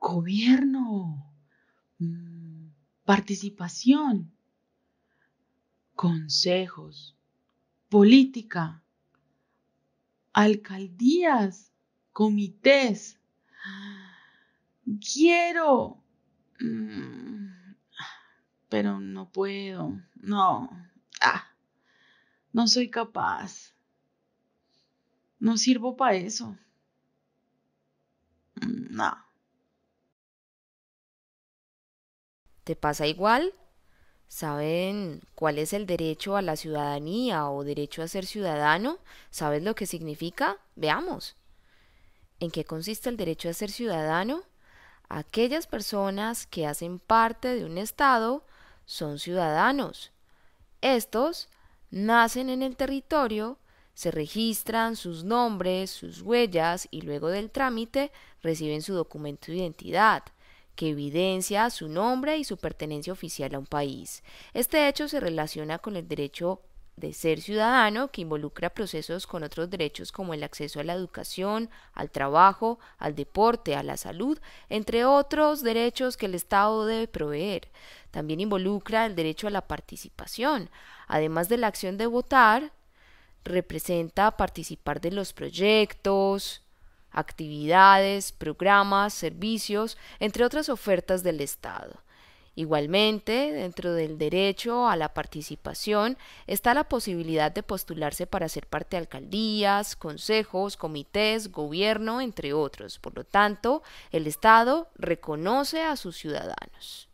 gobierno, mm, participación, consejos, política, alcaldías, comités. Quiero, mm, pero no puedo, no, ah, no soy capaz, no sirvo para eso. Mm, no. ¿Te pasa igual? ¿Saben cuál es el derecho a la ciudadanía o derecho a ser ciudadano? ¿Sabes lo que significa? Veamos. ¿En qué consiste el derecho a ser ciudadano? Aquellas personas que hacen parte de un Estado son ciudadanos. Estos nacen en el territorio, se registran sus nombres, sus huellas y luego del trámite reciben su documento de identidad que evidencia su nombre y su pertenencia oficial a un país. Este hecho se relaciona con el derecho de ser ciudadano que involucra procesos con otros derechos como el acceso a la educación, al trabajo, al deporte, a la salud, entre otros derechos que el Estado debe proveer. También involucra el derecho a la participación, además de la acción de votar, representa participar de los proyectos, actividades, programas, servicios, entre otras ofertas del Estado. Igualmente, dentro del derecho a la participación está la posibilidad de postularse para ser parte de alcaldías, consejos, comités, gobierno, entre otros. Por lo tanto, el Estado reconoce a sus ciudadanos.